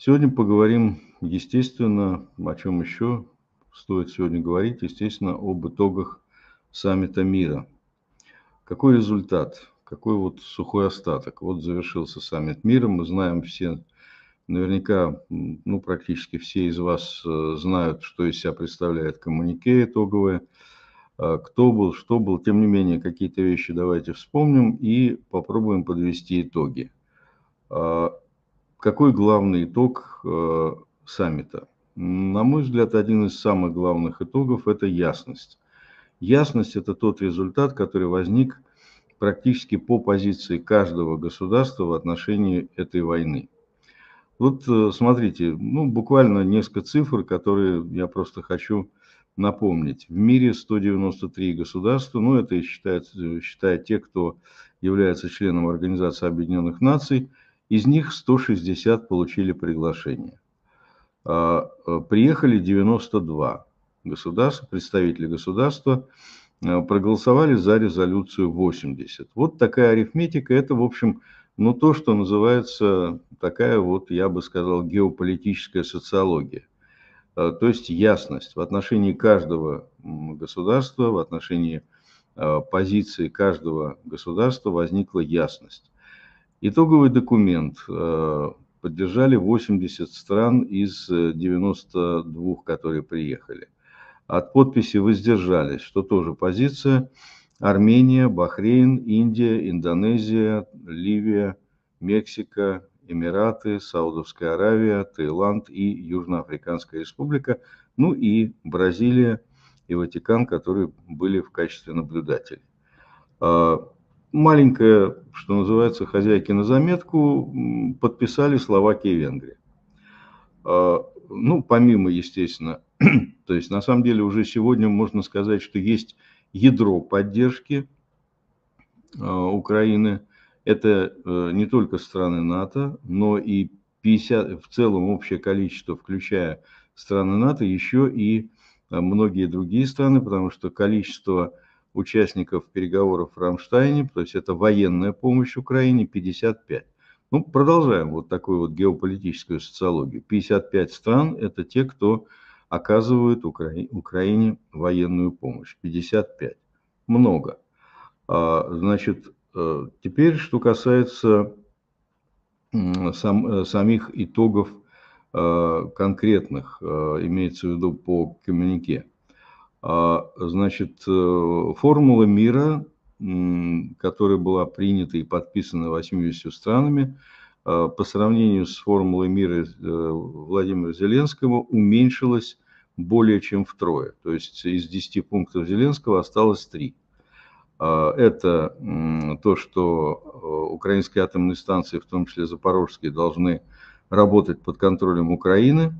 Сегодня поговорим, естественно, о чем еще стоит сегодня говорить, естественно, об итогах саммита мира. Какой результат? Какой вот сухой остаток? Вот завершился саммит мира, мы знаем все, наверняка, ну, практически все из вас э, знают, что из себя представляет коммунике итоговое, а, кто был, что был. Тем не менее, какие-то вещи давайте вспомним и попробуем подвести итоги. А, какой главный итог э, саммита? На мой взгляд, один из самых главных итогов – это ясность. Ясность – это тот результат, который возник практически по позиции каждого государства в отношении этой войны. Вот э, смотрите, ну, буквально несколько цифр, которые я просто хочу напомнить. В мире 193 государства, ну это считают, считают те, кто является членом Организации Объединенных Наций – из них 160 получили приглашение. А, э, приехали 92 государства, представители государства, э, проголосовали за резолюцию 80. Вот такая арифметика, это, в общем, ну то, что называется такая вот, я бы сказал, геополитическая социология. А, то есть ясность в отношении каждого государства, в отношении а, позиции каждого государства возникла ясность. Итоговый документ э, поддержали 80 стран из 92, э, которые приехали. От подписи воздержались, что тоже позиция. Армения, Бахрейн, Индия, Индонезия, Ливия, Мексика, Эмираты, Саудовская Аравия, Таиланд и Южноафриканская Республика, ну и Бразилия и Ватикан, которые были в качестве наблюдателей. А, маленькая, что называется, хозяйки на заметку подписали Словакия и Венгрия. А, ну, помимо, естественно, то есть на самом деле уже сегодня можно сказать, что есть ядро поддержки а, Украины. Это э, не только страны НАТО, но и 50, в целом общее количество, включая страны НАТО, еще и а, многие другие страны, потому что количество участников переговоров в Рамштайне, то есть это военная помощь Украине, 55. Ну, продолжаем вот такую вот геополитическую социологию. 55 стран – это те, кто оказывают Укра... Украине военную помощь. 55. Много. А, значит, э, теперь, что касается сам, э, самих итогов э, конкретных, имеется в виду по коммунике. А, значит, э, формула мира, которая была принята и подписана 80 странами, а, по сравнению с формулой мира э, Владимира Зеленского уменьшилась более чем втрое. То есть из 10 пунктов Зеленского осталось 3. А, это то, что э, украинские атомные станции, в том числе запорожские, должны работать под контролем Украины.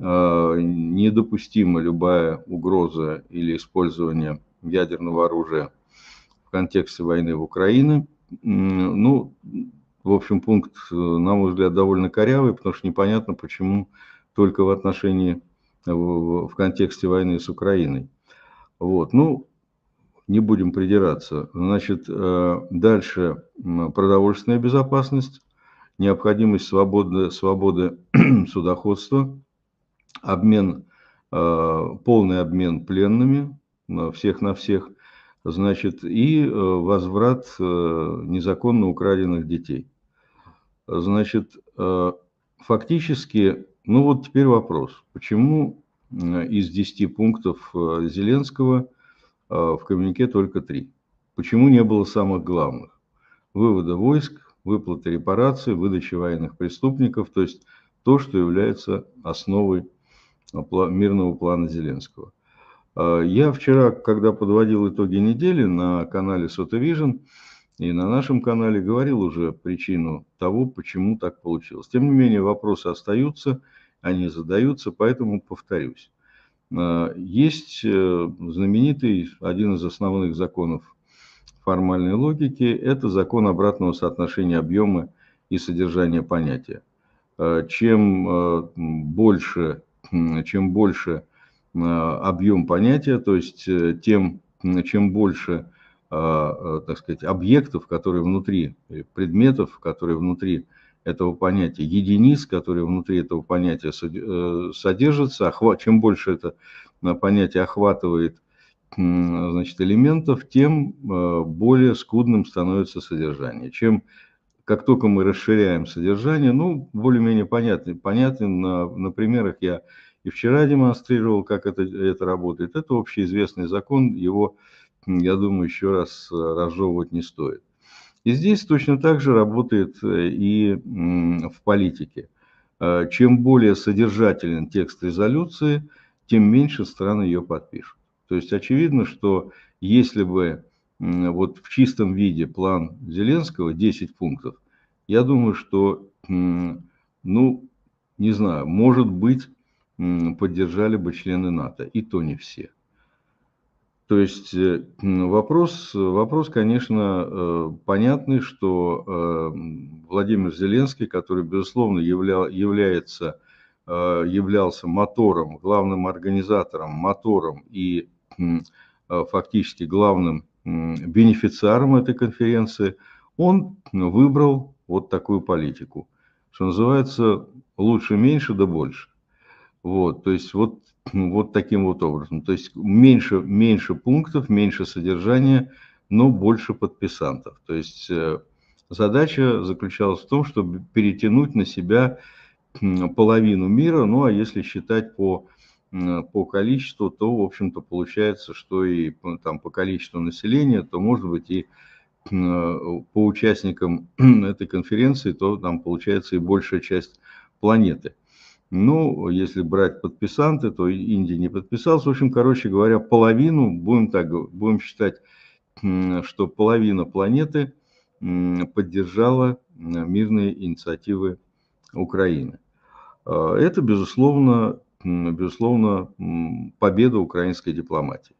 Э, недопустима любая угроза или использование ядерного оружия в контексте войны в Украине. Ну, в общем, пункт, э, на мой взгляд, довольно корявый, потому что непонятно, почему только в отношении, э, в контексте войны с Украиной. Вот, ну, не будем придираться. Значит, дальше продовольственная безопасность, необходимость свободы, свободы судоходства – обмен, э, полный обмен пленными, всех на всех, значит, и э, возврат э, незаконно украденных детей. Значит, фактически, ну вот теперь вопрос, почему из 10 пунктов Зеленского в коммюнике только 3? Почему не было самых главных? Вывода войск, выплаты репараций, выдачи военных преступников, то есть то, что является основой а, мирного плана Зеленского. А, я вчера, когда подводил итоги недели на канале Сотовижн и на нашем канале, говорил уже причину того, почему так получилось. Тем не менее, вопросы остаются, они задаются, поэтому повторюсь. А, есть э, знаменитый, один из основных законов формальной логики, это закон обратного соотношения объема и содержания понятия. Чем э, больше чем больше э, объем понятия, то есть э, тем, чем больше, э, так сказать, объектов, которые внутри, предметов, которые внутри этого понятия, единиц, которые внутри этого понятия содержатся, чем больше это понятие охватывает значит, элементов, тем более скудным становится содержание. Чем как только мы расширяем содержание, ну, более-менее понятный, понятный на, на примерах я и вчера демонстрировал, как это, это работает. Это общеизвестный закон, его, я думаю, еще раз э, разжевывать не стоит. И здесь точно так же работает э, и в политике. Э, чем более содержателен текст резолюции, тем меньше стран ее подпишут. То есть очевидно, что если бы вот в чистом виде план Зеленского 10 пунктов, я думаю, что, ну, не знаю, может быть, поддержали бы члены НАТО, и то не все. То есть э, вопрос, вопрос, конечно, э, понятный, что э, Владимир Зеленский, который, безусловно, являл, является, являлся мотором, главным организатором, мотором и фактически главным бенефициаром этой конференции, он ну, выбрал вот такую политику, что называется лучше меньше да больше. Вот, то есть вот, ну, вот таким вот образом. То есть меньше, меньше пунктов, меньше содержания, но больше подписантов. То есть э, задача заключалась в том, чтобы перетянуть на себя половину мира, ну а если считать по по количеству, то, в общем-то, получается, что и там по количеству населения, то, может быть, и по участникам этой конференции, то там получается и большая часть планеты. Ну, если брать подписанты, то Индия не подписалась. В общем, короче говоря, половину, будем так, будем считать, что половина планеты поддержала мирные инициативы Украины. А, это, безусловно, безусловно, победа украинской дипломатии.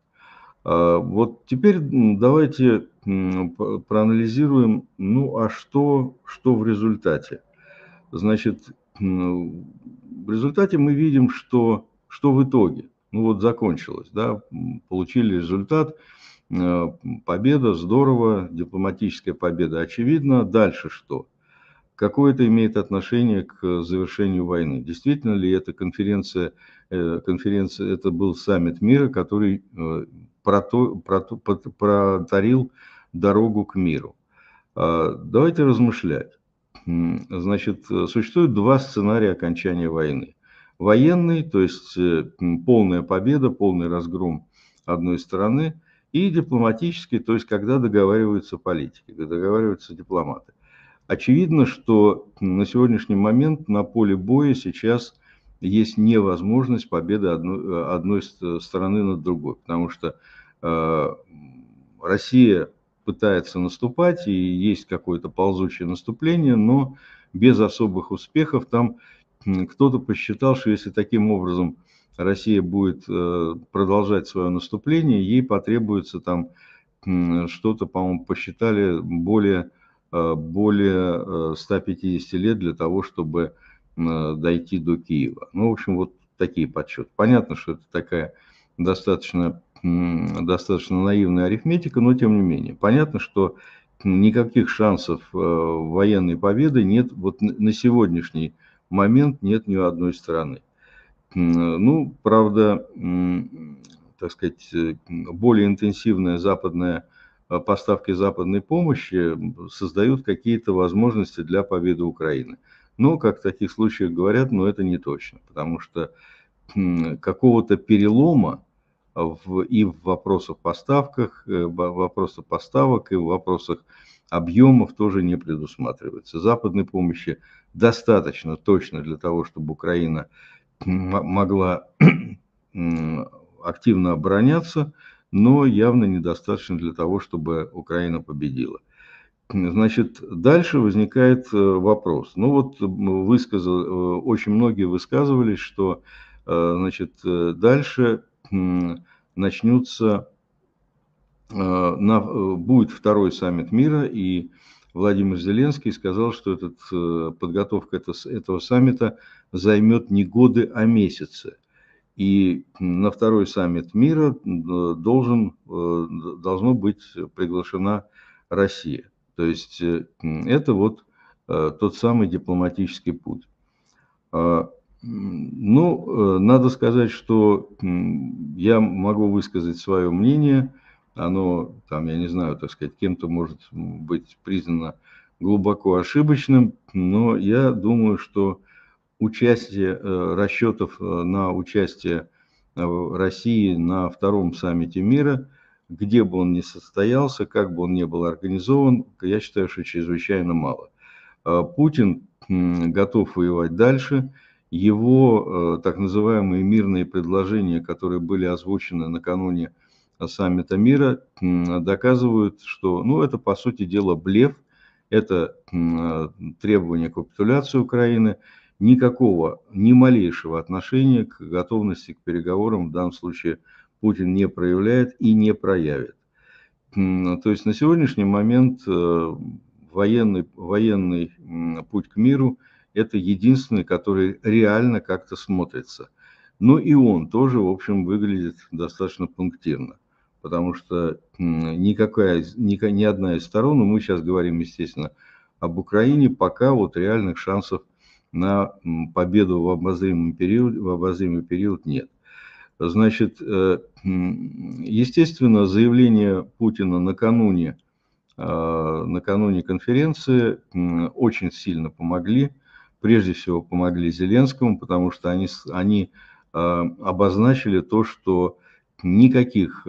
А, вот теперь давайте проанализируем, ну а что, что в результате? Значит, в результате мы видим, что, что в итоге. Ну вот закончилось, да, получили результат, э, победа, здорово, дипломатическая победа, очевидно. Дальше что? Какое это имеет отношение к э, завершению войны? Действительно ли эта конференция, э, конференция это был саммит мира, который э, прото, протарил дорогу к миру? А, давайте размышлять. Значит, существует два сценария окончания войны. Военный, то есть полная победа, полный разгром одной стороны, и дипломатический, то есть когда договариваются политики, договариваются дипломаты. Очевидно, что на сегодняшний момент на поле боя сейчас есть невозможность победы одной, одной стороны над другой, потому что э, Россия пытается наступать, и есть какое-то ползучее наступление, но без особых успехов. Там кто-то посчитал, что если таким образом Россия будет э, продолжать свое наступление, ей потребуется там что-то, по-моему, посчитали более Э, более 150 э, лет для того, чтобы э, дойти до Киева. Ну, в общем, вот такие подсчеты. Понятно, что это такая достаточно, достаточно наивная арифметика, но тем не менее. Понятно, что никаких шансов военной победы нет, вот на сегодняшний момент нет ни у одной страны. Ну, правда, так сказать, более интенсивная западная поставки западной помощи создают какие-то возможности для победы Украины. Но, как в таких случаях говорят, но это не точно, потому что какого-то перелома в, и в вопросах поставках, э, в вопросах поставок и в вопросах объемов тоже не предусматривается. Западной помощи достаточно точно для того, чтобы Украина могла активно обороняться, но явно недостаточно для того, чтобы Украина победила. Значит, дальше возникает э, вопрос. Ну вот э, высказал, э, очень многие высказывались, что значит, дальше начнется, на, будет второй саммит мира, и Владимир Зеленский сказал, что этот, подготовка этого, этого саммита займет не годы, а месяцы – и на второй саммит мира э, должен, э, должно быть приглашена Россия. То есть э, это вот тот самый дипломатический путь. А, ну, надо сказать, что я могу высказать свое мнение. Оно, там, я не знаю, так сказать, кем-то может быть признано глубоко ошибочным, но я думаю, что участие э, расчетов э, на участие э, России на втором саммите мира, где бы он ни состоялся, как бы он ни был организован, я считаю, что чрезвычайно мало. Путин готов воевать дальше. Его так называемые мирные предложения, которые были озвучены накануне саммита мира, доказывают, что ну, это, по сути дела, блеф, это требование капитуляции Украины – никакого, ни малейшего отношения к готовности к переговорам в данном случае Путин не проявляет и не проявит. То есть на сегодняшний момент э, военный, военный путь к миру – это единственный, который реально как-то смотрится. Но ну и он тоже, в общем, выглядит достаточно пунктирно, потому что никакая, ни, ни одна из сторон, мы сейчас говорим, естественно, об Украине, пока вот реальных шансов – на победу в обозримый период, в обозримый период нет. Значит, э, естественно, заявление Путина накануне, э, накануне конференции очень сильно помогли. Прежде всего помогли Зеленскому, потому что они, они э, обозначили то, что никаких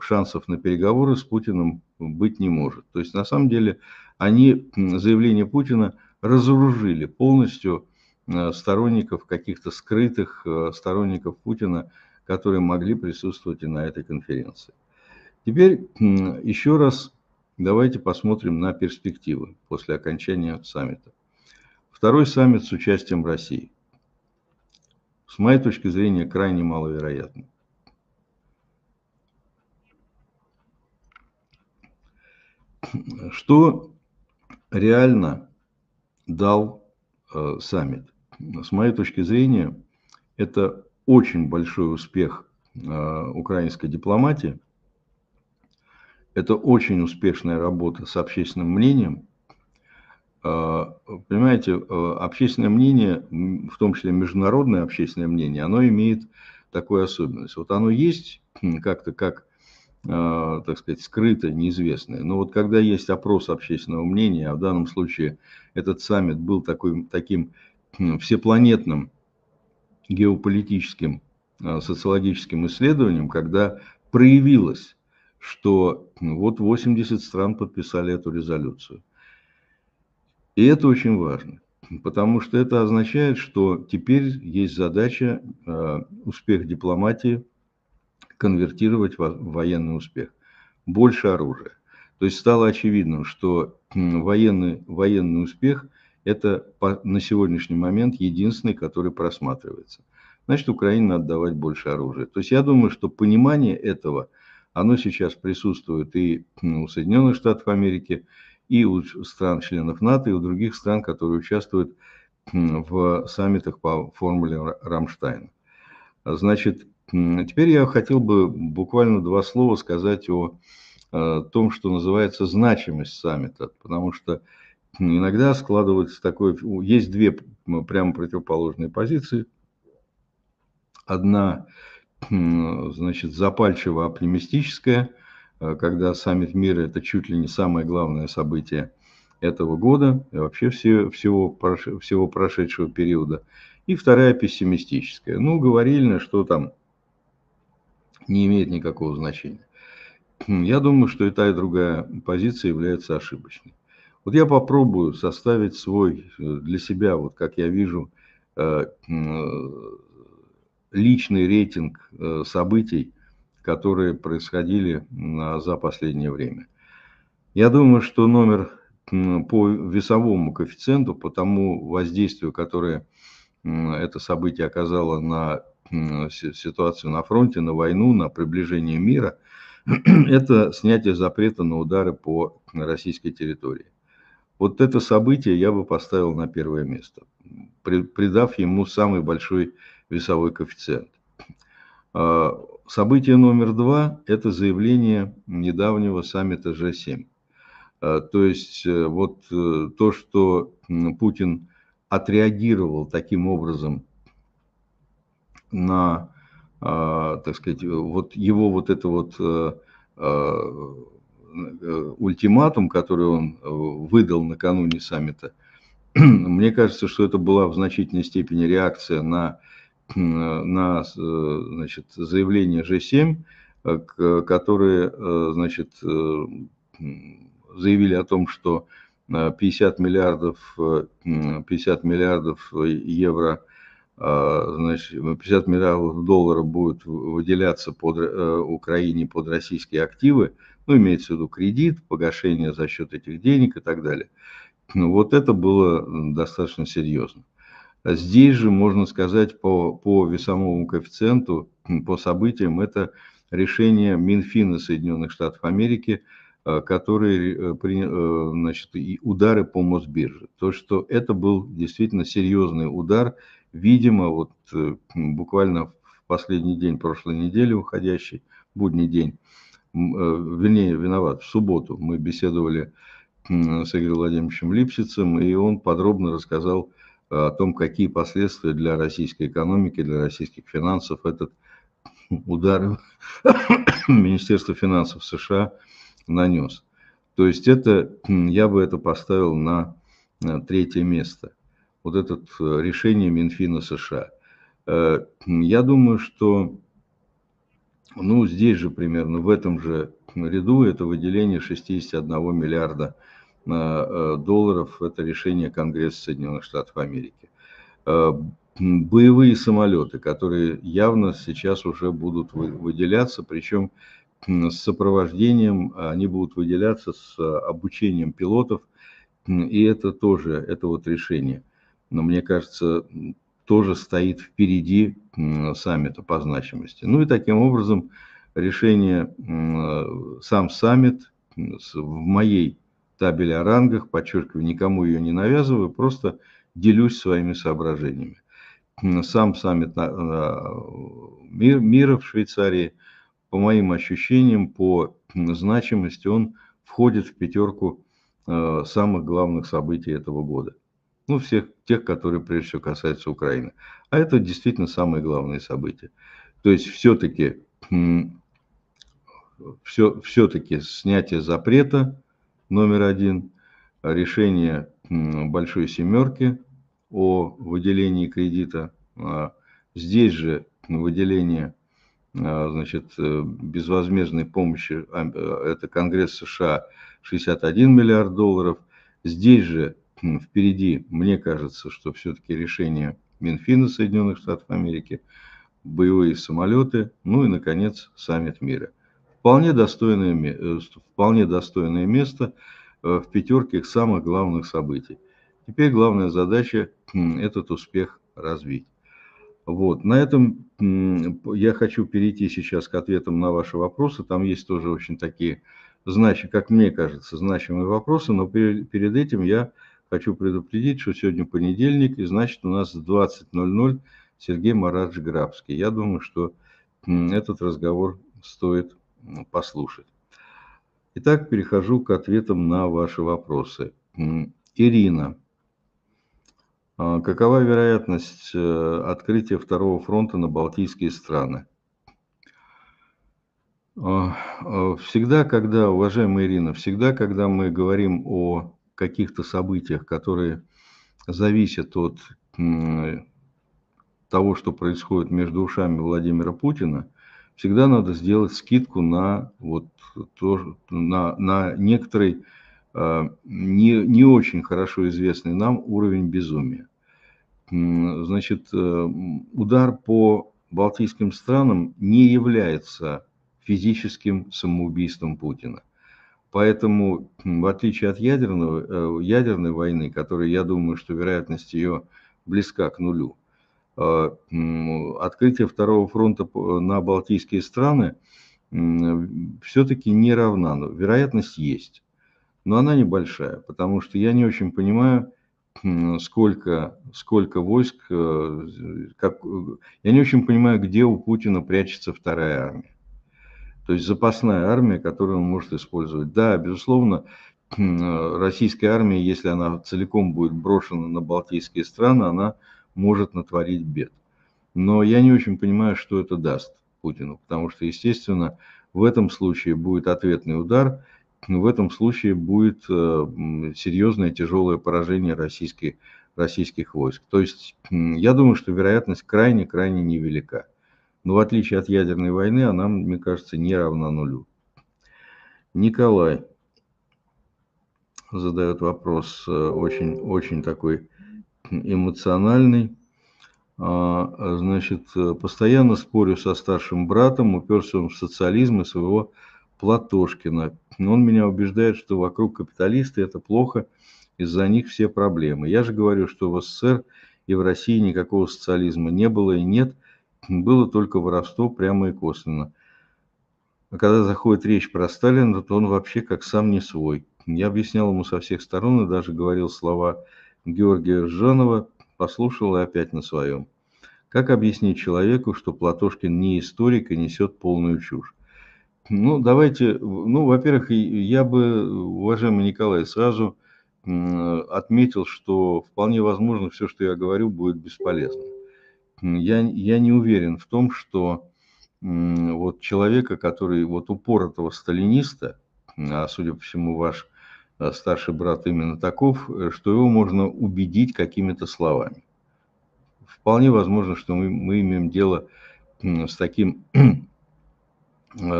шансов на переговоры с Путиным быть не может. То есть, на самом деле, они, заявление Путина – разоружили полностью э, сторонников каких-то скрытых э, сторонников Путина, которые могли присутствовать и на этой конференции. Теперь еще раз давайте посмотрим на перспективы после окончания саммита. Второй саммит с участием России. С моей точки зрения, крайне маловероятно. Что реально дал э, саммит. С моей точки зрения, это очень большой успех э, украинской дипломатии. Это очень успешная работа с общественным мнением. Э, понимаете, э, общественное мнение, в том числе международное общественное мнение, оно имеет такую особенность. Вот оно есть как-то как а, так сказать, скрытое, неизвестное. Но вот когда есть опрос общественного мнения, а в данном случае этот саммит был такой, таким всепланетным геополитическим а, социологическим исследованием, когда проявилось, что ну, вот 80 стран подписали эту резолюцию. И это очень важно, потому что это означает, что теперь есть задача, а, успех дипломатии – конвертировать в военный успех. Больше оружия. То есть стало очевидно, что военный, военный успех – это по, на сегодняшний момент единственный, который просматривается. Значит, Украине надо давать больше оружия. То есть я думаю, что понимание этого, оно сейчас присутствует и у Соединенных Штатов Америки, и у стран-членов НАТО, и у других стран, которые участвуют в саммитах по формуле Рамштайна. Значит, Теперь я хотел бы буквально два слова сказать о э, том, что называется значимость саммита, потому что иногда складывается такое... Есть две прямо противоположные позиции. Одна, значит, запальчиво-оптимистическая, э, когда саммит мира – это чуть ли не самое главное событие этого года и вообще все, всего, всего прошедшего периода. И вторая – пессимистическая. Ну, говорили, что там – не имеет никакого значения. Хм, я думаю, что и та, и другая позиция является ошибочной. Вот я попробую составить свой э, для себя, вот как я вижу, э, э, личный рейтинг событий, которые происходили за последнее время. Я думаю, что номер по весовому коэффициенту, по тому воздействию, которое это событие оказало на ситуацию на фронте, на войну, на приближение мира, это снятие запрета на удары по российской территории. Вот это событие я бы поставил на первое место, придав ему самый большой весовой коэффициент. А, событие номер два – это заявление недавнего саммита G7. А, то есть э, вот э, то, что Путин отреагировал таким образом на, а, так сказать, вот его вот это вот э, а, э, ультиматум, который он э, выдал накануне саммита, мне кажется, что это была в значительной степени реакция на, на значит, заявление G7, которые значит, заявили о том, что 50 миллиардов, 50 миллиардов евро – а, значит, 50 миллиардов долларов будет выделяться под э, Украине под российские активы, ну, имеется в виду кредит, погашение за счет этих денег и так далее. Ну, вот это было достаточно серьезно. А здесь же, можно сказать, по, по весомому коэффициенту, по событиям, это решение Минфина Соединенных Штатов Америки, э, которые э, значит, и удары по Мосбирже. То, что это был действительно серьезный удар – видимо, вот э, буквально в последний день прошлой недели уходящий, будний день, э, вернее, виноват, в субботу мы беседовали с Игорем Владимировичем Липсицем, и он подробно рассказал э, о том, какие последствия для российской экономики, для российских финансов этот удар Министерства финансов США нанес. То есть это, я бы это поставил на третье место вот это э, решение Минфина США. Э, я думаю, что ну, здесь же примерно, в этом же ряду, это выделение 61 миллиарда э, долларов, это решение Конгресса Соединенных Штатов Америки. Боевые самолеты, которые явно сейчас уже будут выделяться, причем с сопровождением, они будут выделяться с обучением пилотов, и это тоже, это вот решение – но мне кажется, тоже стоит впереди саммита по значимости. Ну и таким образом решение, сам саммит в моей табели о рангах, подчеркиваю, никому ее не навязываю, просто делюсь своими соображениями. Сам саммит мира в Швейцарии, по моим ощущениям, по значимости, он входит в пятерку э, самых главных событий этого года – ну, всех тех, которые прежде всего касаются Украины. А это действительно самые главные события. То есть все-таки все, все-таки снятие запрета номер один, решение большой семерки о выделении кредита. А здесь же выделение а, значит, э, безвозмездной помощи, а, это Конгресс США 61 миллиард долларов. Здесь же впереди, мне кажется, что все-таки решение Минфина Соединенных Штатов Америки, боевые самолеты, ну и, наконец, саммит мира. Вполне достойное, э, вполне достойное место э, в пятерке самых главных событий. Теперь главная задача этот успех развить. Вот. На этом я хочу перейти сейчас к ответам на ваши вопросы. Там есть тоже очень такие, значит, как мне кажется, значимые вопросы, но перед этим я Хочу предупредить, что сегодня понедельник, и значит у нас 20.00 Сергей Маратович Грабский. Я думаю, что этот разговор стоит послушать. Итак, перехожу к ответам на ваши вопросы. Ирина. А, какова вероятность э, открытия второго фронта на Балтийские страны? А, а, всегда, когда, уважаемая Ирина, всегда, когда мы говорим о каких-то событиях, которые зависят от того, что происходит между ушами Владимира Путина, всегда надо сделать скидку на, вот, то, на, на некоторый а, не, не очень хорошо известный нам уровень безумия. Значит, э, удар по балтийским странам не является физическим самоубийством Путина. Поэтому, в отличие от ядерного, э, ядерной войны, которая, я думаю, что вероятность ее близка к нулю, э, открытие второго фронта э, на Балтийские страны все-таки не равна. Но вероятность есть, но она небольшая, потому что я не очень понимаю, сколько, сколько войск, как, я не очень понимаю, где у Путина прячется вторая армия. То есть запасная армия, которую он может использовать. Да, безусловно, э, российская армия, если она целиком будет брошена на балтийские страны, она может натворить бед. Но я не очень понимаю, что это даст Путину, потому что, естественно, в этом случае будет ответный удар, в этом случае будет э, серьезное тяжелое поражение российских, российских войск. То есть я думаю, что вероятность крайне-крайне невелика. Но ну, в отличие от ядерной войны, она, мне кажется, не равна нулю. Николай задает вопрос э, очень, очень такой эмоциональный. А, значит, э, постоянно спорю со старшим братом, уперся он в социализм и своего Платошкина. Он меня убеждает, что вокруг капиталисты это плохо, из-за них все проблемы. Я же говорю, что в СССР и в России никакого социализма не было и нет, было только воровство прямо и косвенно. А когда заходит речь про Сталина, то он вообще как сам не свой. Я объяснял ему со всех сторон и даже говорил слова Георгия Жанова, послушал и опять на своем. Как объяснить человеку, что Платошкин не историк и несет полную чушь? Ну, давайте, ну, во-первых, я бы, уважаемый Николай, сразу отметил, что вполне возможно все, что я говорю, будет бесполезно я, я не уверен в том, что вот человека, который вот упор этого сталиниста, а судя по всему ваш э, старший брат именно таков, э, что его можно убедить какими-то словами. Вполне возможно, что мы, мы имеем дело с таким э,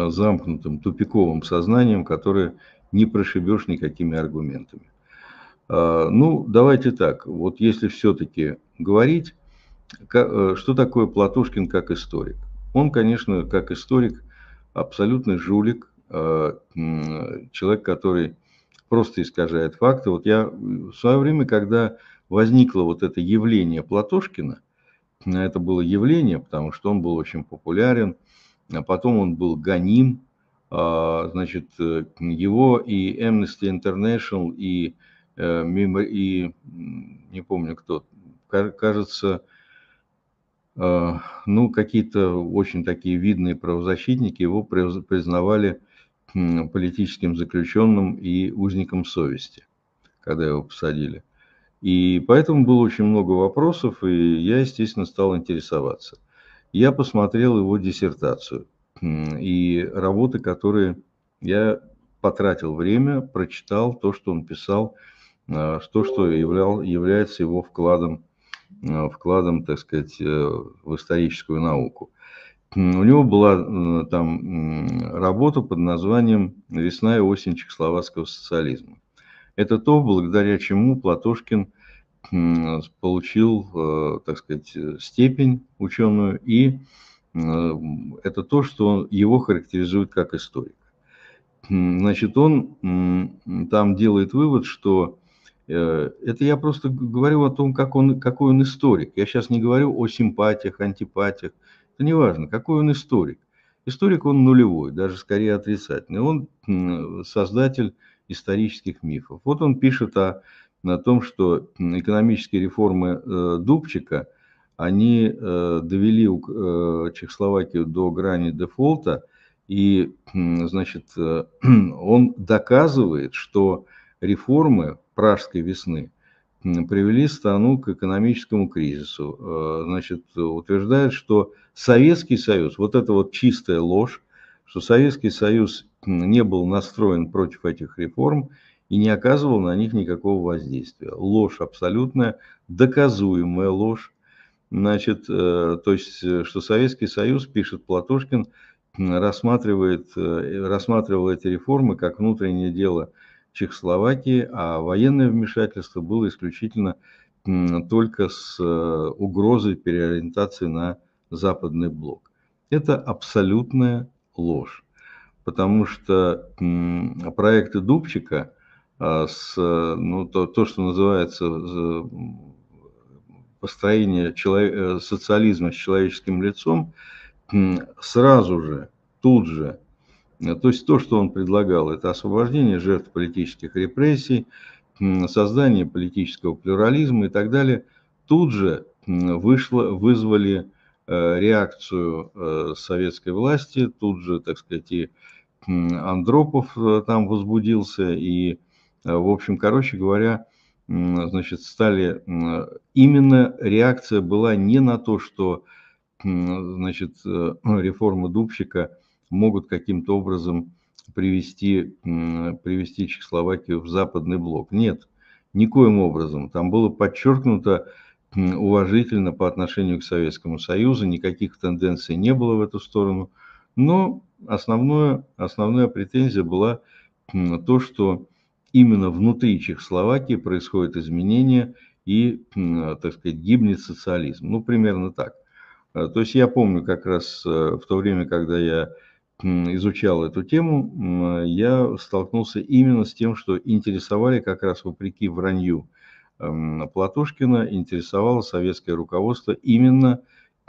замкнутым, тупиковым сознанием, которое не прошибешь никакими аргументами. А, ну, давайте так, вот если все-таки говорить, Э, что такое Платошкин как историк? Он, конечно, как историк, абсолютный жулик, э, человек, который просто искажает факты. Вот я в свое время, когда возникло вот это явление Платошкина, э, это было явление, потому что он был очень популярен, а потом он был гоним, а, значит, его и Amnesty International, и, и не помню кто, кажется, а, ну, какие-то очень такие видные правозащитники его признавали политическим заключенным и узником совести, когда его посадили. И поэтому было очень много вопросов, и я, естественно, стал интересоваться. Я посмотрел его диссертацию и работы, которые я потратил время, прочитал то, что он писал, а, то, что являл, является его вкладом Э, вкладом, так сказать, э, в историческую науку. У него была э, там работа под названием «Весна и осень чехословацкого социализма». Это то, благодаря чему Платошкин получил, так сказать, степень ученую, и это то, что его характеризует как историк. Значит, он там делает вывод, что Э, это я просто говорю о том, как он, какой он историк. Я сейчас не говорю о симпатиях, антипатиях. Это не важно, какой он историк. Историк он нулевой, даже скорее отрицательный. Он создатель исторических мифов. Вот он пишет о, о том, что экономические реформы э, Дубчика, они э, довели Чехословакию до грани дефолта, и, значит, он доказывает, что реформы пражской весны привели страну к экономическому кризису. Э, значит, утверждают, что Советский Союз, вот это вот чистая ложь, что Советский Союз не был настроен против этих реформ и не оказывал на них никакого воздействия. Ложь абсолютная, доказуемая ложь. Значит, э, то есть, э, что Советский Союз, пишет Платошкин, рассматривает, рассматривал эти реформы как внутреннее дело – Чехословакии, а военное вмешательство было исключительно только с э, угрозой переориентации на западный блок. Это абсолютная ложь, потому что проекты Дубчика э, с ну, то, то, что называется э, построение человек, социализма с человеческим лицом, сразу же, тут же Э, то есть то, что он предлагал, это освобождение жертв политических репрессий, создание политического плюрализма и так далее, тут же вышло, вызвали э, реакцию э, советской власти, тут же, так сказать, и Андропов там возбудился, и, в общем, короче говоря, значит, стали... Именно реакция была не на то, что, значит, реформа Дубчика – могут каким-то образом привести, привести Чехословакию в западный блок. Нет, никоим образом. Там было подчеркнуто уважительно по отношению к Советскому Союзу, никаких тенденций не было в эту сторону. Но основное, основная претензия была то, что именно внутри Чехословакии происходят изменения и, так сказать, гибнет социализм. Ну, примерно так. Э, то есть я помню как раз э, в то время, когда я изучал эту тему, я столкнулся именно с тем, что интересовали как раз вопреки вранью Платошкина, интересовало советское руководство именно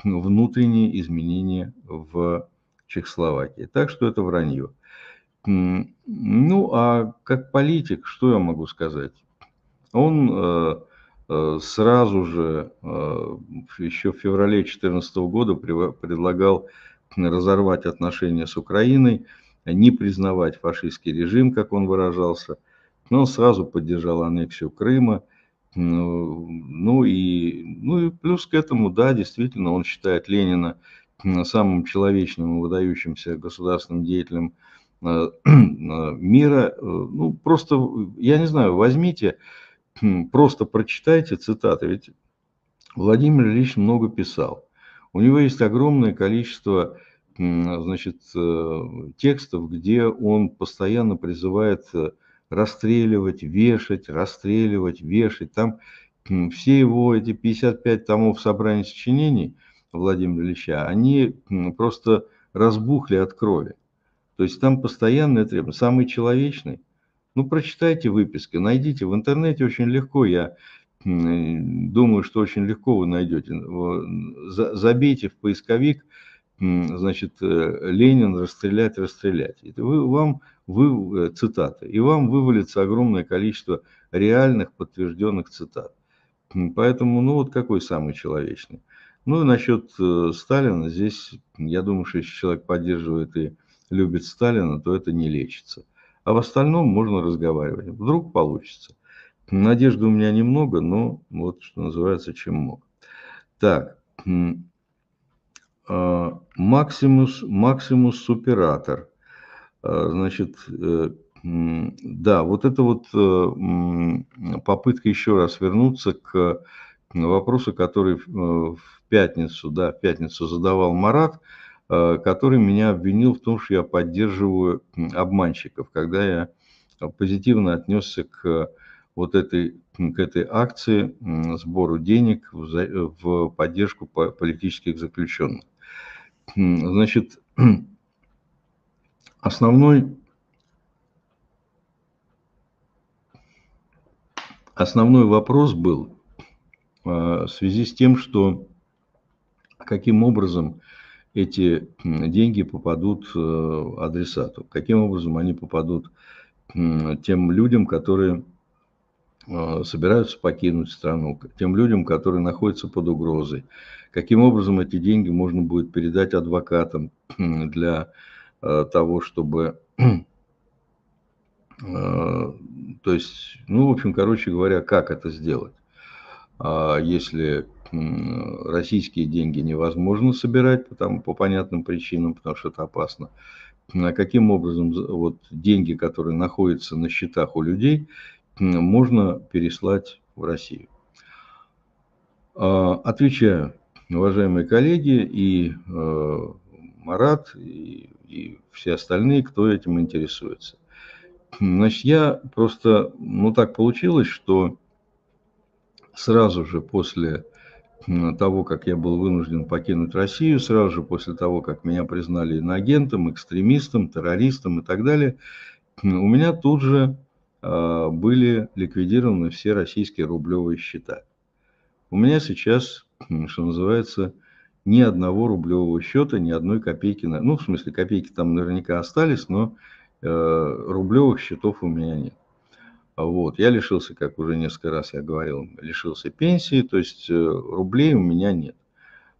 внутренние изменения в Чехословакии. Так что это вранье. Ну, а как политик, что я могу сказать? Он э, э, сразу же, э, еще в феврале 2014 года, предлагал разорвать отношения с Украиной, не признавать фашистский режим, как он выражался. Но он сразу поддержал аннексию Крыма. Ну, ну и, ну и плюс к этому, да, действительно, он считает Ленина э, самым человечным и выдающимся государственным деятелем э, э, мира. Ну, просто, я не знаю, возьмите, просто прочитайте цитаты. Ведь Владимир Ильич много писал. У него есть огромное количество значит, э, текстов, где он постоянно призывает расстреливать, вешать, расстреливать, вешать. Там все его эти 55 томов собрания сочинений Владимира Ильича, они просто разбухли от крови. То есть там постоянное требование. Самый человечный. Ну, прочитайте выписки, найдите. В интернете очень легко. Я Э, думаю, что очень легко вы найдете. Забейте в поисковик, значит, э, Ленин расстрелять, расстрелять. И вы, вам вы, э, цитаты. И вам вывалится огромное количество реальных подтвержденных цитат. Поэтому, ну вот какой самый человечный. Ну и насчет Сталина, здесь, я думаю, что если человек поддерживает и любит Сталина, то это не лечится. А в остальном можно разговаривать. Вдруг получится. Надежды у меня немного, но вот что называется, чем мог. Так, а, Максимус, Максимус Суператор. А, значит, э, да, вот это вот э, попытка еще раз вернуться к вопросу, который э, в пятницу, да, в пятницу задавал Марат, который меня обвинил в том, что я поддерживаю обманщиков, когда я позитивно отнесся к вот этой, к этой акции, сбору денег в, в поддержку политических заключенных. Значит, основной, основной вопрос был а, в связи с тем, что каким образом эти деньги попадут э, адресату, каким образом они попадут тем людям, которые а, собираются покинуть страну, тем людям, которые находятся под угрозой. Каким образом эти деньги можно будет передать адвокатам для а, того, чтобы... А, то есть, ну, в общем, короче говоря, как это сделать? Если российские деньги невозможно собирать потому, по понятным причинам, потому что это опасно. А каким образом вот деньги, которые находятся на счетах у людей, можно переслать в Россию. А, отвечаю, уважаемые коллеги, и э, Марат, и, и все остальные, кто этим интересуется. Значит, я просто, ну так получилось, что сразу же после того, как я был вынужден покинуть Россию, сразу же после того, как меня признали иноагентом, экстремистом, террористом и так далее, у меня тут же Э, были ликвидированы все российские рублевые счета. У меня сейчас, что называется, ни одного рублевого счета, ни одной копейки, ну, в смысле, копейки там наверняка остались, но э, рублевых счетов у меня нет. А вот. Я лишился, как уже несколько раз я говорил, лишился пенсии, то есть э, рублей у меня нет.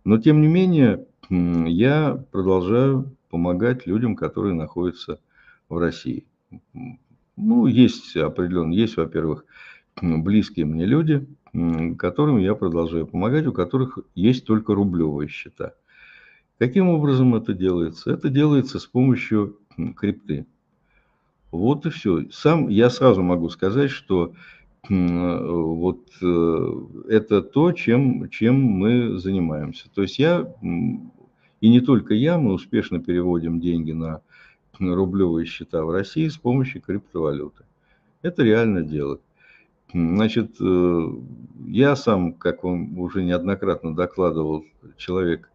Но тем не менее, я продолжаю помогать людям, которые находятся в России. Ну, есть определенно, есть, во-первых, ну, близкие мне люди, которым я продолжаю помогать, у которых есть только рублевые счета. Каким образом это делается? Это делается с помощью крипты. Вот и все. Сам я сразу могу сказать, что вот э, это то, чем, чем мы занимаемся. То есть я, и не только я, мы успешно переводим деньги на рублевые счета в России с помощью криптовалюты. Это реально делать. Значит, э, я сам, как вам уже неоднократно докладывал, человек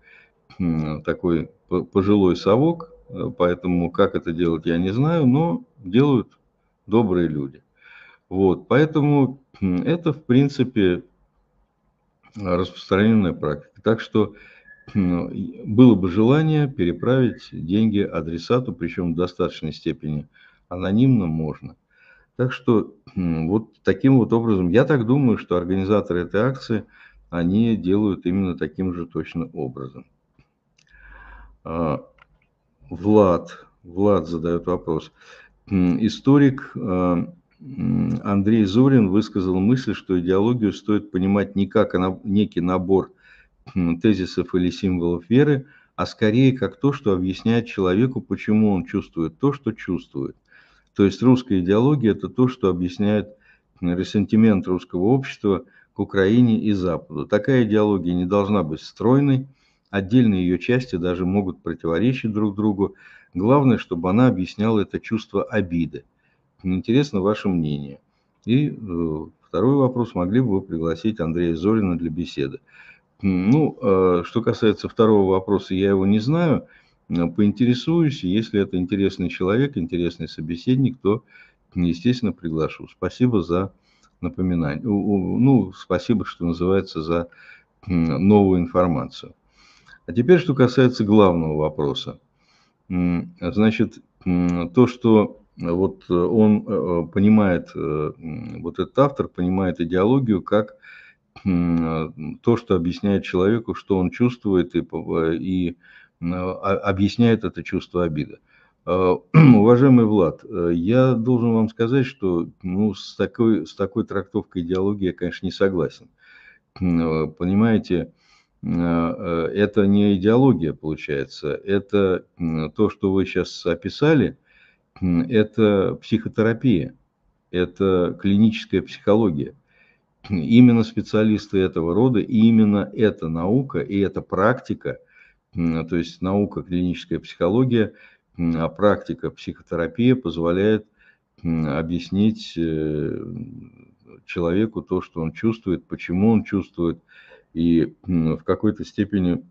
такой пожилой совок, э, поэтому как это делать я не знаю, но делают добрые люди. Вот, поэтому это, в принципе, распространенная практика. Так что ну, было бы желание переправить деньги адресату, причем в достаточной степени анонимно можно. Так что вот таким вот образом, я так думаю, что организаторы этой акции, они делают именно таким же точно образом. А, Влад, Влад задает вопрос. Историк а, Андрей Зурин высказал мысль, что идеологию стоит понимать не как некий набор тезисов или символов веры, а скорее как то, что объясняет человеку, почему он чувствует то, что чувствует. То есть русская идеология – это то, что объясняет ресентимент русского общества к Украине и Западу. Такая идеология не должна быть стройной, отдельные ее части даже могут противоречить друг другу. Главное, чтобы она объясняла это чувство обиды. Интересно ваше мнение. И э, второй вопрос, могли бы вы пригласить Андрея Зорина для беседы. Ну, а, что касается второго вопроса, я его не знаю. Поинтересуюсь, если это интересный человек, интересный собеседник, то, естественно, приглашу. Спасибо за напоминание. Ну, спасибо, что называется, за новую информацию. А теперь, что касается главного вопроса. Значит, то, что вот он э, понимает, э, вот этот автор понимает идеологию как Э, то, что объясняет человеку, что он чувствует, и, э, и э, а, объясняет это чувство обиды. Уважаемый Влад, я должен вам сказать, что ну, с, такой, с такой трактовкой идеологии я, конечно, не согласен. Понимаете, это не идеология получается, это то, что вы сейчас описали, это психотерапия, это клиническая психология – именно специалисты этого рода, и именно эта наука и эта практика, то есть наука клиническая психология, а практика психотерапия позволяет объяснить э, человеку то, что он чувствует, почему он чувствует, и в какой-то степени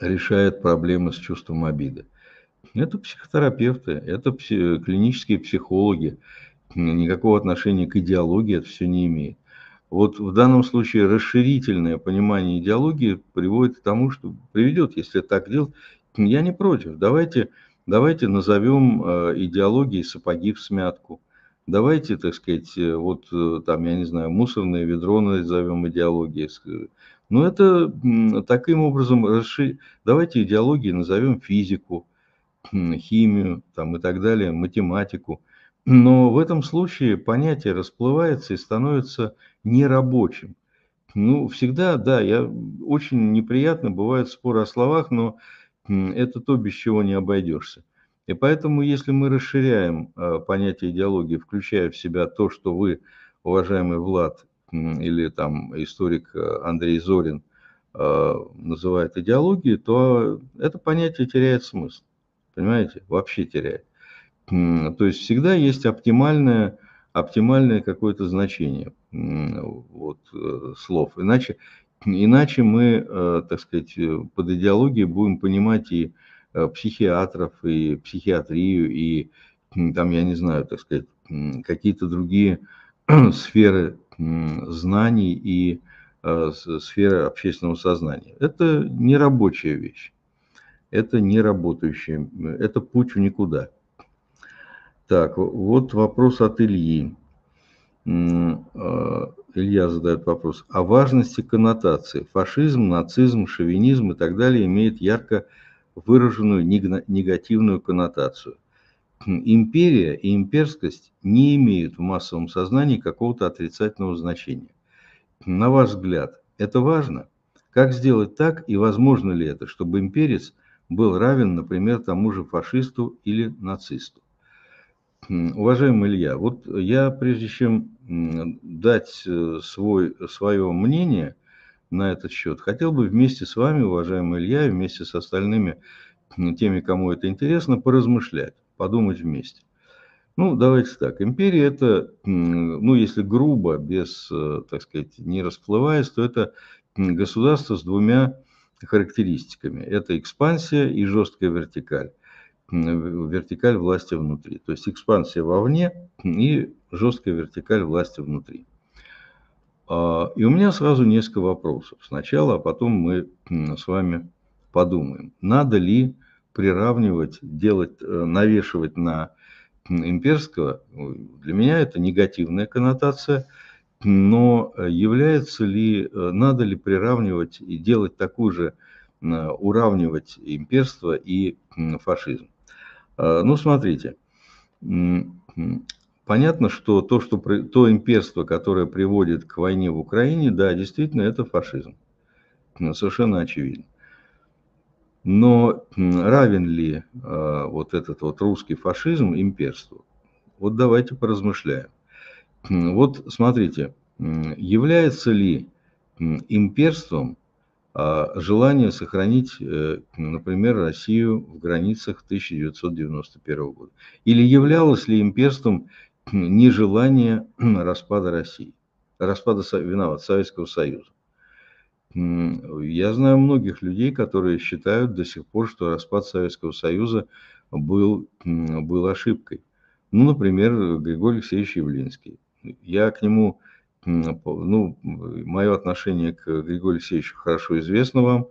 решает проблемы с чувством обиды. Это психотерапевты, это пси клинические психологи, никакого отношения к идеологии это все не имеет. Вот в данном случае расширительное понимание идеологии приводит к тому, что приведет, если так делать, я не против. Давайте, давайте назовем э, идеологией сапоги в смятку. Давайте, так сказать, э, вот э, там, я не знаю, мусорное ведро назовем идеологией. Но ну, это таким образом, расшир... давайте идеологией назовем физику, химию там, и так далее, математику. Но в этом случае понятие расплывается и становится нерабочим. Ну, всегда, да, я, очень неприятно бывают споры о словах, но это то, без чего не обойдешься. И поэтому, если мы расширяем а, понятие идеологии, включая в себя то, что вы, уважаемый Влад, или там историк а, Андрей Зорин а, называет идеологией, то это понятие теряет смысл. Понимаете? Вообще теряет. То есть всегда есть оптимальное, оптимальное какое-то значение вот, э, слов. Иначе, иначе мы, э, так сказать, э, под идеологией будем понимать и психиатров, и психиатрию, и там, я не знаю, так сказать, какие-то другие сферы знаний и сферы общественного сознания. Это не рабочая вещь, это не работающая, это путь в никуда. Так, вот вопрос от Ильи. А, Илья задает вопрос. О важности коннотации. Фашизм, нацизм, шовинизм и так далее имеют ярко выраженную негативную коннотацию. Империя и имперскость не имеют в массовом сознании какого-то отрицательного значения. На ваш взгляд, это важно? Как сделать так и возможно ли это, чтобы имперец был равен, например, тому же фашисту или нацисту? Уважаемый Илья, вот я прежде чем дать э, свой, свое мнение на этот счет, хотел бы вместе с вами, уважаемый Илья, и вместе с остальными теми, кому это интересно, поразмышлять, подумать вместе. Ну, давайте так. Империя – это, ну, если грубо, без, э, так сказать, не расплываясь, то это государство с двумя характеристиками. Это экспансия и жесткая вертикаль вертикаль власти внутри. То есть экспансия вовне и жесткая вертикаль власти внутри. А, и у меня сразу несколько вопросов. Сначала, а потом мы с вами подумаем, надо ли приравнивать, делать, э, навешивать на имперского, для меня это негативная коннотация, но э, является ли, э, надо ли приравнивать и делать такую же, уравнивать имперство и фашизм? Э, ну, смотрите, понятно, что то, что то имперство, которое приводит к войне в Украине, да, действительно, это фашизм. Совершенно очевидно. Но равен ли э, вот этот вот русский фашизм имперству? Вот давайте поразмышляем. Вот смотрите, является ли имперством а, желание сохранить, э, например, Россию в границах 1991 года? Или являлось ли имперством э, нежелание э, распада России, распада виноват, Советского Союза? Я знаю многих людей, которые считают до сих пор, что распад Советского Союза был, был ошибкой. Ну, например, Григорий Алексеевич Явлинский. Я к нему ну, мое отношение к Григорию Алексеевичу хорошо известно вам,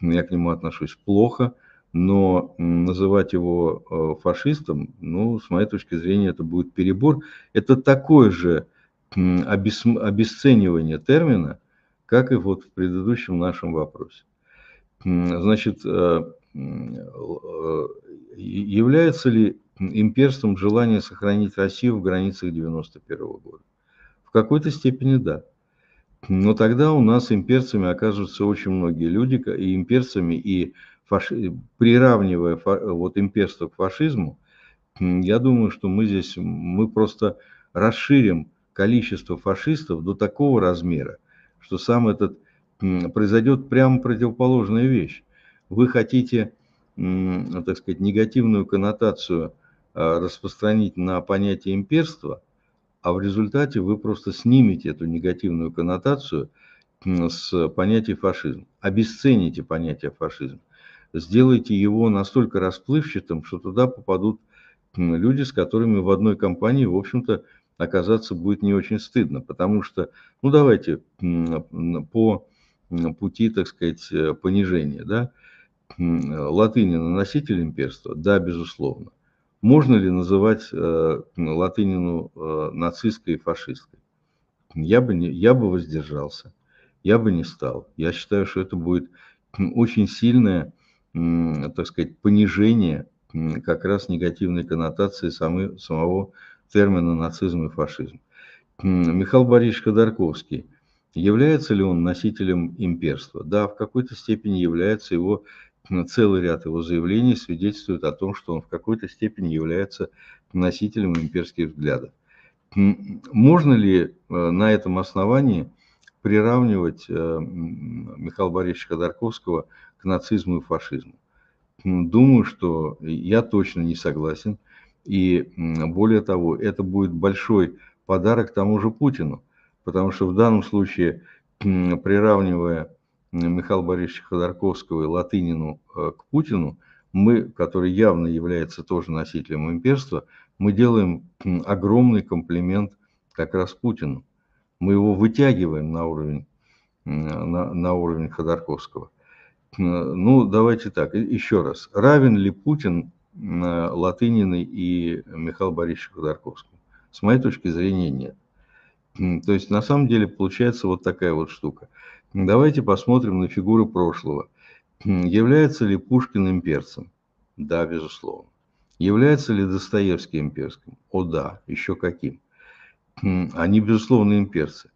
я к нему отношусь плохо, но называть его э, фашистом, ну, с моей точки зрения, это будет перебор. Это такое же обесценивание термина, как и вот в предыдущем нашем вопросе. Значит, э, э, является ли имперством желание сохранить Россию в границах 91 года? какой-то степени да. Но тогда у нас имперцами окажутся очень многие люди, и имперцами, и фаши... приравнивая фа... вот имперство к фашизму, я думаю, что мы здесь, мы просто расширим количество фашистов до такого размера, что сам этот произойдет прямо противоположная вещь. Вы хотите, так сказать, негативную коннотацию а, распространить на понятие имперства – а в результате вы просто снимете эту негативную коннотацию с понятия фашизм, обесцените понятие фашизм, сделайте его настолько расплывчатым, что туда попадут люди, с которыми в одной компании, в общем-то, оказаться будет не очень стыдно, потому что, ну давайте по пути, так сказать, э, понижения, да, э, Латынина носитель имперства, да, безусловно. Можно ли называть э, Латынину э, нацисткой и фашисткой? Я бы, не, я бы воздержался, я бы не стал. Я считаю, что это будет очень сильное, э, так сказать, понижение э, как раз негативной коннотации самы, самого термина нацизм и фашизм. Э, Михаил Борисович Ходорковский. Является ли он носителем имперства? Да, в какой-то степени является его целый ряд его заявлений свидетельствует о том, что он в какой-то степени является носителем имперских взглядов. Можно ли э, на этом основании приравнивать э, Михаила Борисовича Ходорковского к нацизму и фашизму? Думаю, что я точно не согласен. И более того, это будет большой подарок тому же Путину, потому что в данном случае, приравнивая Михаила Борисовича Ходорковского и Латынину э, к Путину, мы, который явно является тоже носителем имперства, мы делаем огромный комплимент как раз Путину. Мы его вытягиваем на уровень, на, на уровень Ходорковского. Ну, давайте так, еще раз. Равен ли Путин Латынины и Михаил Борисовичу Ходорковскому? С моей точки зрения, нет. То есть, на самом деле, получается вот такая вот штука. Давайте посмотрим на фигуры прошлого. Хм, является ли Пушкин имперцем? Да, безусловно. Является ли Достоевский имперским? О да, еще каким. Хм, они, безусловно, имперцы.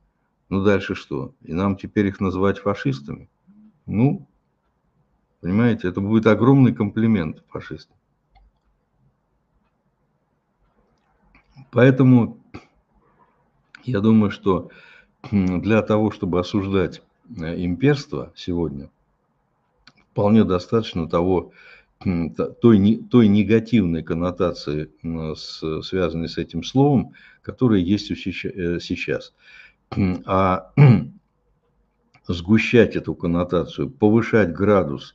Ну дальше что? И нам теперь их назвать фашистами? Ну, понимаете, это будет огромный комплимент фашистам. Поэтому я думаю, что хм, для того, чтобы осуждать Э, имперства сегодня вполне достаточно того, той, той негативной коннотации, связанной с этим словом, которая есть э, сейчас. А сгущать эту коннотацию, повышать градус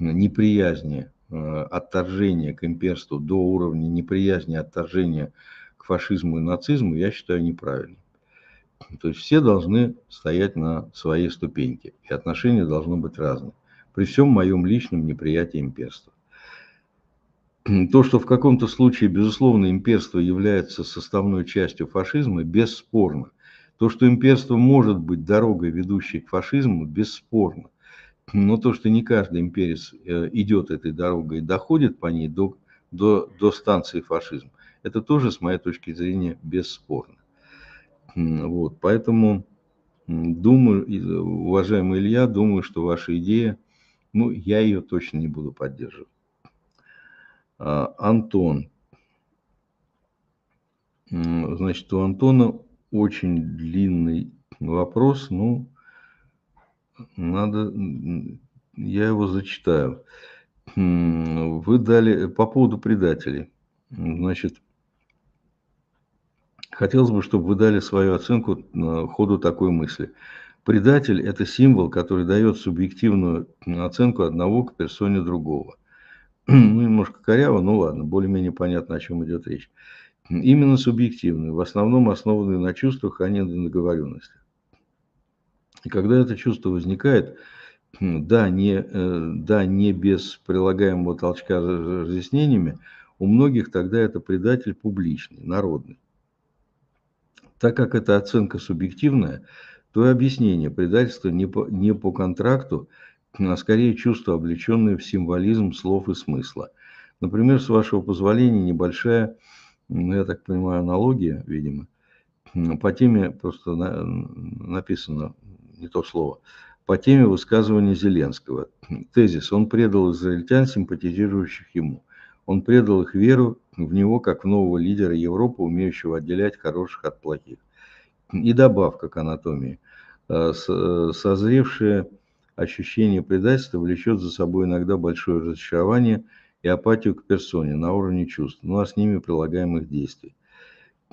неприязни, э, отторжения к имперству до уровня неприязни, отторжения к фашизму и нацизму, я считаю неправильным. То есть все должны стоять на своей ступеньке, и отношения должны быть разные, при всем моем личном неприятии имперства. То, что в каком-то случае, безусловно, имперство является составной частью фашизма, бесспорно. То, что имперство может быть дорогой, ведущей к фашизму, бесспорно. Но то, что не каждый имперец э, идет этой дорогой и доходит по ней до, до, до станции фашизм, это тоже, с моей точки зрения, бесспорно. Вот, поэтому думаю, э, уважаемый Илья, думаю, что ваша идея, ну, я ее точно не буду поддерживать. А, Антон. Значит, у Антона очень длинный вопрос, ну, надо, я его зачитаю. Вы дали по поводу предателей. Значит, Хотелось бы, чтобы вы дали свою оценку ходу такой мысли. Предатель – это символ, который дает субъективную оценку одного к персоне другого. Ну, немножко коряво, но ладно, более-менее понятно, о чем идет речь. Именно субъективную, в основном основанную на чувствах, а не на договоренности. И когда это чувство возникает, да, не, э, да, не без прилагаемого толчка разъяснениями, у многих тогда это предатель публичный, народный. Так как эта оценка субъективная, то и объяснение предательства не по, не по контракту, а скорее чувство, облеченные в символизм слов и смысла. Например, с вашего позволения, небольшая, я так понимаю, аналогия, видимо, по теме, просто на, написано не то слово, по теме высказывания Зеленского. Тезис «Он предал израильтян, симпатизирующих ему». Он предал их веру в него как в нового лидера Европы, умеющего отделять хороших от плохих. И добавка к анатомии. Э, э, созревшее ощущение предательства влечет за собой иногда большое разочарование и апатию к персоне на уровне чувств, ну а с ними прилагаемых действий.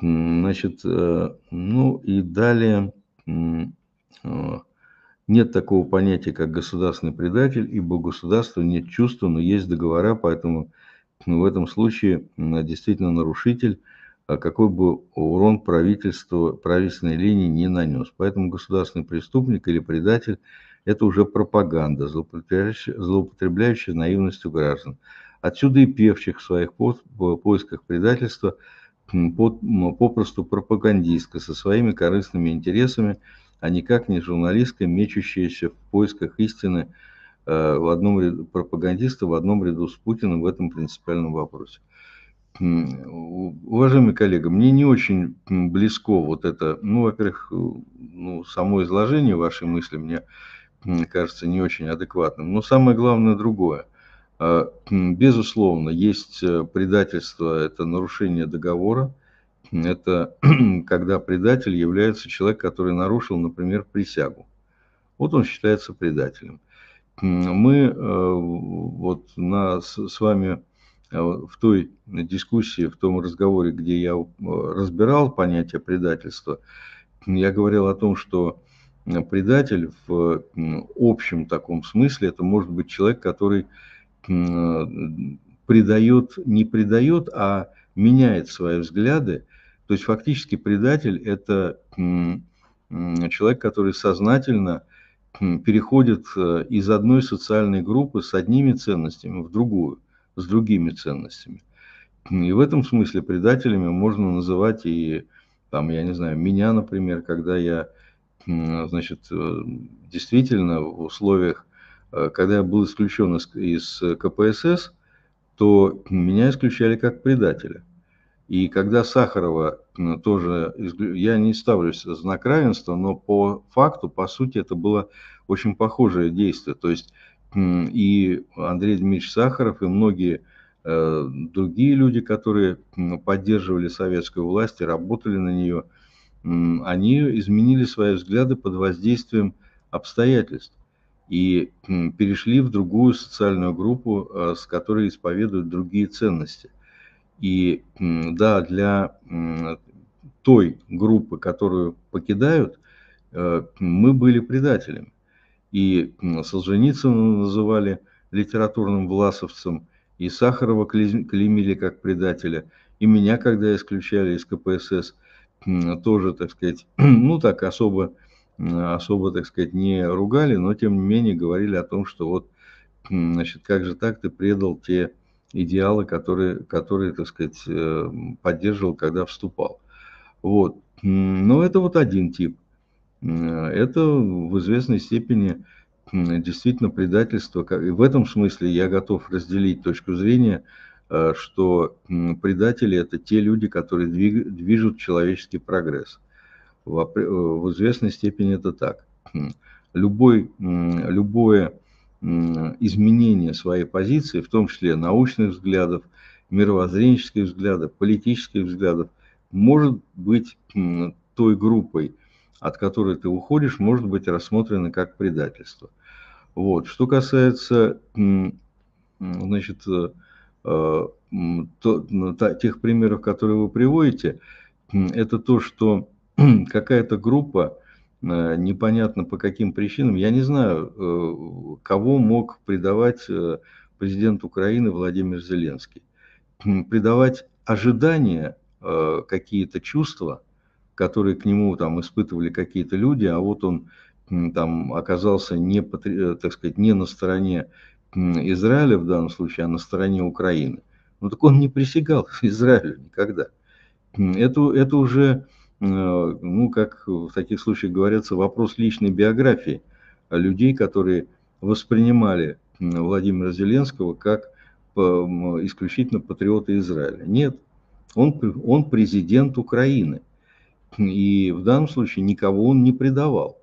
Значит, э, ну и далее нет такого понятия, как государственный предатель, ибо у государства нет чувства, но есть договора, поэтому ну, в этом случае действительно нарушитель, а, какой бы урон правительству, правительственной линии не нанес. Поэтому государственный преступник или предатель – это уже пропаганда, злоупотребляющая, злоупотребляющая наивностью граждан. Отсюда и певчих в своих поисках предательства попросту пропагандистка со своими корыстными интересами, а никак не журналистка, мечущаяся в поисках истины – Э, в одном ряду, пропагандисты в одном ряду с Путиным в этом принципиальном вопросе. Уважаемый коллега, мне не очень близко вот это, ну, во-первых, э, ну, само изложение вашей мысли мне кажется не очень адекватным, но самое главное другое. Э, безусловно, есть предательство, это нарушение договора, это когда предатель является человек, который нарушил, например, присягу. Вот он считается предателем мы э, вот на, с вами э, в той дискуссии, в том разговоре, где я э, разбирал понятие предательства, я говорил о том, что предатель в общем таком смысле это может быть человек, который предает, не предает, а меняет свои взгляды. То есть фактически предатель это человек, который сознательно – переходит э, из одной социальной группы с одними ценностями в другую, с другими ценностями. И в этом смысле предателями можно называть и, там, я не знаю, меня, например, когда я, значит, э, действительно в условиях, э, когда я был исключен из, из КПСС, то меня исключали как предателя. И когда Сахарова тоже, я не ставлю знак равенства, но по факту, по сути, это было очень похожее действие. То есть и Андрей Дмитриевич Сахаров, и многие э, другие люди, которые поддерживали советскую власть и работали на нее, они изменили свои взгляды под воздействием обстоятельств и перешли в другую социальную группу, э, с которой исповедуют другие ценности. И да, для той группы, которую покидают, э, мы были предателями. И Солженицына называли литературным власовцем, и Сахарова клеймили как предателя, и меня, когда исключали из КПСС, тоже, так сказать, ну так особо, особо, так сказать, не ругали, но тем не менее говорили о том, что вот, значит, как же так ты предал те идеалы, которые, которые так сказать, эм, поддерживал, когда вступал. Вот. Но ну, это вот один тип. Это в известной степени действительно предательство. И в этом смысле я готов разделить точку зрения, э, что предатели – это те люди, которые движут человеческий прогресс. Э, в известной степени это так. Любой, любое изменения своей позиции, в том числе научных взглядов, мировоззренческих взглядов, политических взглядов, может быть той группой, от которой ты уходишь, может быть рассмотрено как предательство. Вот. Что касается значит, э, э, тех примеров, которые вы приводите, это то, что какая-то группа Э, непонятно по каким причинам, я не знаю, э, кого мог предавать э, президент Украины Владимир Зеленский. Предавать ожидания, какие-то чувства, которые к нему там испытывали какие-то люди, а вот он там оказался не, так сказать, не на стороне Израиля в данном случае, а на стороне Украины. Ну так он не присягал Израилю никогда. Это, это уже Э, ну, как в таких случаях говорится, вопрос личной биографии людей, которые воспринимали Владимира Зеленского как исключительно патриота Израиля. Нет, он, он президент Украины. И в данном случае никого он не предавал.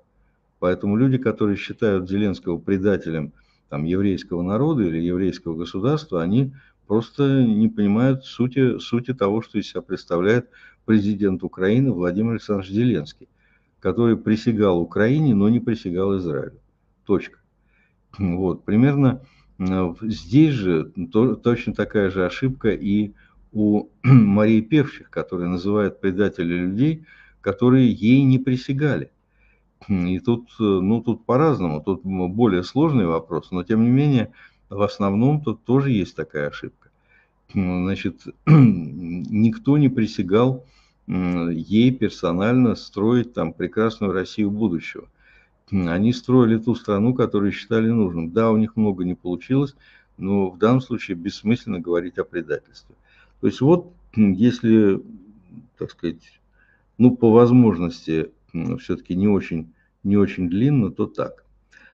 Поэтому люди, которые считают Зеленского предателем там, еврейского народа или еврейского государства, они просто не понимают сути, сути того, что из себя представляет президент Украины Владимир Александрович Зеленский, который присягал Украине, но не присягал Израилю. Точка. Вот, примерно э, здесь же то, точно такая же ошибка и у Марии Певчих, которая называет предателя людей, которые ей не присягали. И тут, э, ну, тут по-разному, тут более сложный вопрос, но тем не менее, в основном тут тоже есть такая ошибка. Значит, никто не присягал ей персонально строить там прекрасную Россию будущего. Они строили ту страну, которую считали нужным. Да, у них много не получилось, но в данном случае бессмысленно говорить о предательстве. То есть вот если, так сказать, ну по возможности все-таки не очень, не очень длинно, то так.